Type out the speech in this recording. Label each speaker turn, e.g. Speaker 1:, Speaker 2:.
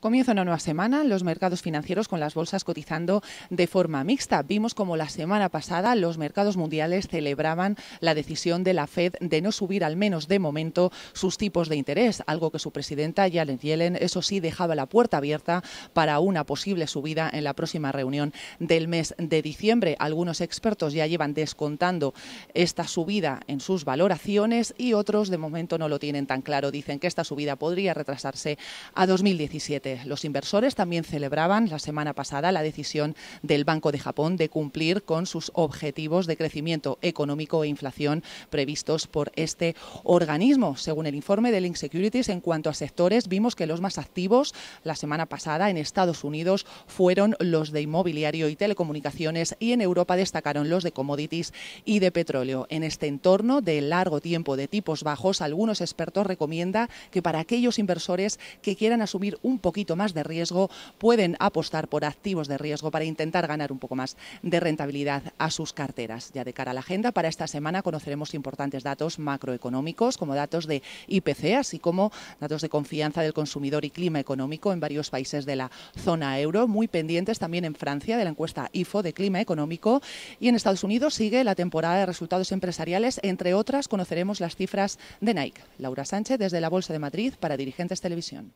Speaker 1: Comienza una nueva semana, los mercados financieros con las bolsas cotizando de forma mixta. Vimos como la semana pasada los mercados mundiales celebraban la decisión de la Fed de no subir al menos de momento sus tipos de interés, algo que su presidenta Janet Yellen eso sí dejaba la puerta abierta para una posible subida en la próxima reunión del mes de diciembre. Algunos expertos ya llevan descontando esta subida en sus valoraciones y otros de momento no lo tienen tan claro. Dicen que esta subida podría retrasarse a 2017. Los inversores también celebraban la semana pasada la decisión del Banco de Japón de cumplir con sus objetivos de crecimiento económico e inflación previstos por este organismo. Según el informe de Link Securities, en cuanto a sectores, vimos que los más activos la semana pasada en Estados Unidos fueron los de inmobiliario y telecomunicaciones y en Europa destacaron los de commodities y de petróleo. En este entorno de largo tiempo de tipos bajos, algunos expertos recomiendan que para aquellos inversores que quieran asumir un poquito más de riesgo, pueden apostar por activos de riesgo para intentar ganar un poco más de rentabilidad a sus carteras. Ya de cara a la agenda, para esta semana conoceremos importantes datos macroeconómicos, como datos de IPC, así como datos de confianza del consumidor y clima económico en varios países de la zona euro, muy pendientes también en Francia de la encuesta IFO de clima económico y en Estados Unidos sigue la temporada de resultados empresariales, entre otras conoceremos las cifras de Nike. Laura Sánchez desde la Bolsa de Madrid para Dirigentes Televisión.